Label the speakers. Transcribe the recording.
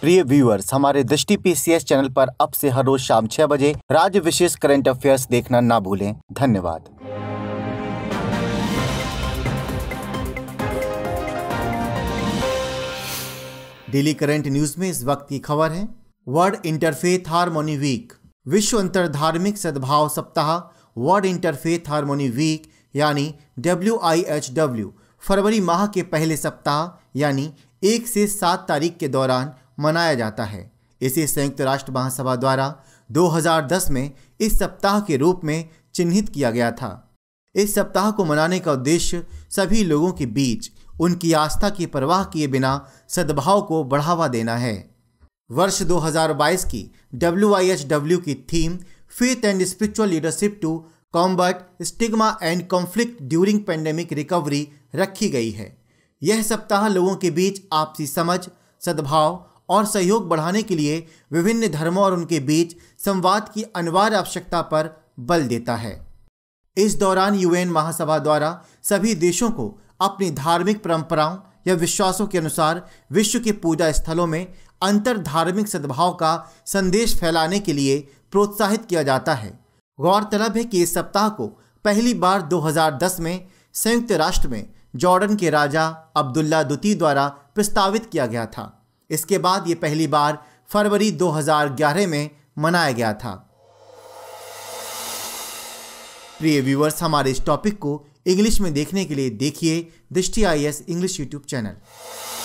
Speaker 1: प्रिय व्यूअर्स हमारे दृष्टि पीसीएस चैनल पर अब से हर रोज शाम छह बजे राज्य विशेष करंट अफेयर्स देखना ना भूलें धन्यवाद डेली करंट न्यूज में इस वक्त की खबर है वर्ल्ड इंटरफेथ हारमोनी वीक विश्व अंतर धार्मिक सद्भाव सप्ताह वर्ल्ड इंटरफेथ हारमोनी वीक यानी डब्ल्यू फरवरी माह के पहले सप्ताह यानी एक से सात तारीख के दौरान मनाया जाता है इसी संयुक्त राष्ट्र महासभा द्वारा 2010 में इस सप्ताह के रूप में चिन्हित किया गया था इस सप्ताह को मनाने का उद्देश्य सभी लोगों के बीच उनकी आस्था की परवाह किए बिना सद्भाव को बढ़ावा देना है वर्ष 2022 की डब्ल्यू की theme faith and spiritual leadership to combat stigma and conflict during pandemic recovery रखी गई है यह सप्ताह लोगों के बीच आपसी समझ सद्भाव और सहयोग बढ़ाने के लिए विभिन्न धर्मों और उनके बीच संवाद की अनिवार्य आवश्यकता पर बल देता है इस दौरान यूएन महासभा द्वारा सभी देशों को अपनी धार्मिक परंपराओं या विश्वासों के अनुसार विश्व के पूजा स्थलों में अंतर धार्मिक सद्भाव का संदेश फैलाने के लिए प्रोत्साहित किया जाता है गौरतलब है कि इस सप्ताह को पहली बार 2010 में संयुक्त राष्ट्र में जॉर्डन के राजा अब्दुल्ला द्वितीय द्वारा प्रस्तावित किया गया था इसके बाद ये पहली बार फरवरी 2011 में मनाया गया था प्रिय व्यूवर्स हमारे इस टॉपिक को इंग्लिश में देखने के लिए देखिए Drishti I S English YouTube channel